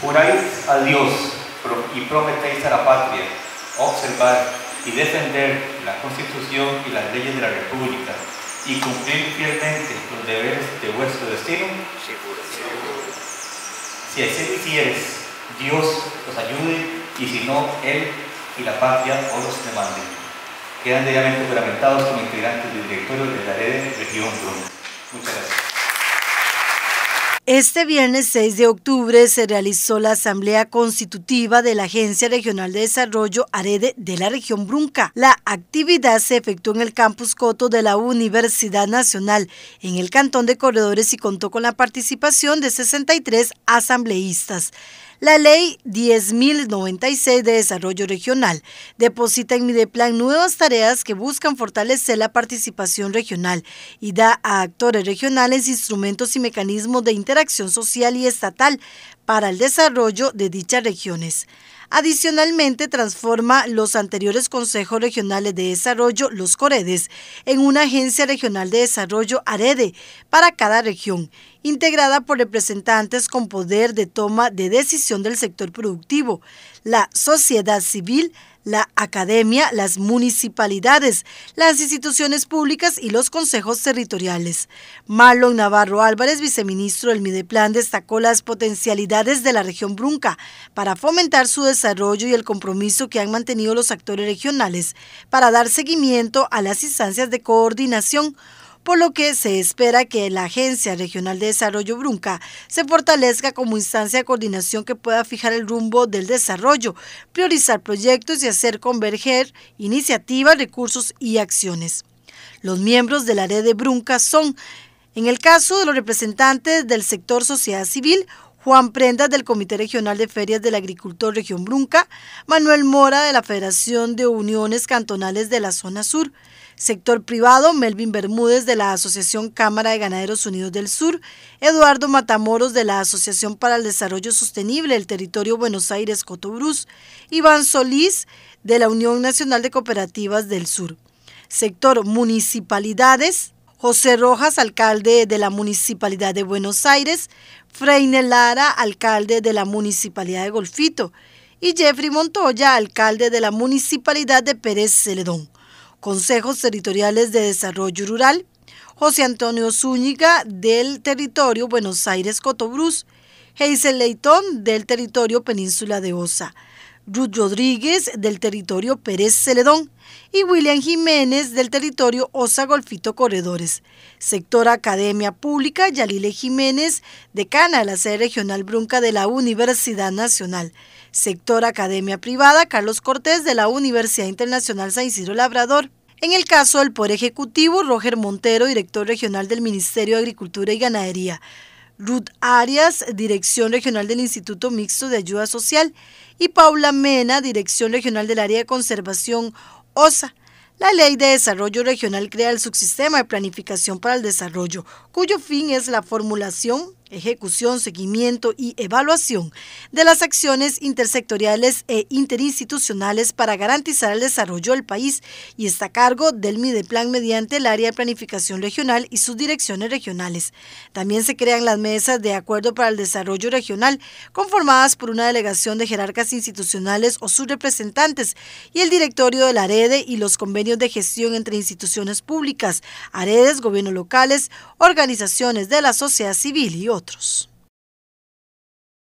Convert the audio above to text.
Juráis a Dios y prometéis a la patria, observar y defender la Constitución y las leyes de la República y cumplir fielmente los deberes de vuestro destino? Seguro. Si así hicieres, Dios os ayude y si no, Él y la patria os los demanden. Quedan debidamente juramentados como integrantes del directorio de la red de Región Muchas gracias. Este viernes 6 de octubre se realizó la Asamblea Constitutiva de la Agencia Regional de Desarrollo Arede de la región Brunca. La actividad se efectuó en el campus Coto de la Universidad Nacional, en el Cantón de Corredores y contó con la participación de 63 asambleístas. La ley 10.096 de Desarrollo Regional deposita en Mideplan nuevas tareas que buscan fortalecer la participación regional y da a actores regionales instrumentos y mecanismos de interacción social y estatal para el desarrollo de dichas regiones. Adicionalmente, transforma los anteriores consejos regionales de desarrollo, los COREDES, en una agencia regional de desarrollo, AREDE, para cada región, integrada por representantes con poder de toma de decisión del sector productivo, la sociedad civil, la academia, las municipalidades, las instituciones públicas y los consejos territoriales. Marlon Navarro Álvarez, viceministro del Mideplan, destacó las potencialidades de la región Brunca para fomentar su desarrollo y el compromiso que han mantenido los actores regionales para dar seguimiento a las instancias de coordinación por lo que se espera que la Agencia Regional de Desarrollo Brunca se fortalezca como instancia de coordinación que pueda fijar el rumbo del desarrollo, priorizar proyectos y hacer converger iniciativas, recursos y acciones. Los miembros de la red de Brunca son, en el caso de los representantes del sector sociedad civil, Juan Prendas del Comité Regional de Ferias del Agricultor Región Brunca, Manuel Mora de la Federación de Uniones Cantonales de la Zona Sur, sector privado Melvin Bermúdez de la Asociación Cámara de Ganaderos Unidos del Sur, Eduardo Matamoros de la Asociación para el Desarrollo Sostenible del Territorio Buenos Aires Cotobruz, Iván Solís de la Unión Nacional de Cooperativas del Sur, sector municipalidades José Rojas, alcalde de la Municipalidad de Buenos Aires, Freine Lara, alcalde de la Municipalidad de Golfito, y Jeffrey Montoya, alcalde de la Municipalidad de Pérez Celedón. Consejos Territoriales de Desarrollo Rural, José Antonio Zúñiga, del territorio Buenos Aires-Cotobruz, heise Leitón, del territorio Península de Osa. Ruth Rodríguez del territorio Pérez Celedón y William Jiménez del territorio Osa Golfito Corredores. Sector Academia Pública Yalile Jiménez, decana de la sede regional Brunca de la Universidad Nacional. Sector Academia Privada Carlos Cortés de la Universidad Internacional San Isidro Labrador. En el caso del por Ejecutivo, Roger Montero, director regional del Ministerio de Agricultura y Ganadería. Ruth Arias, Dirección Regional del Instituto Mixto de Ayuda Social, y Paula Mena, Dirección Regional del Área de Conservación OSA. La Ley de Desarrollo Regional crea el subsistema de planificación para el desarrollo, cuyo fin es la formulación, ejecución, seguimiento y evaluación de las acciones intersectoriales e interinstitucionales para garantizar el desarrollo del país y está a cargo del Mideplan mediante el área de planificación regional y sus direcciones regionales. También se crean las mesas de acuerdo para el desarrollo regional conformadas por una delegación de jerarcas institucionales o sus representantes y el directorio de la AREDE y los convenios de gestión entre instituciones públicas, AREDES, gobiernos locales, organizaciones de la sociedad civil y otros otros.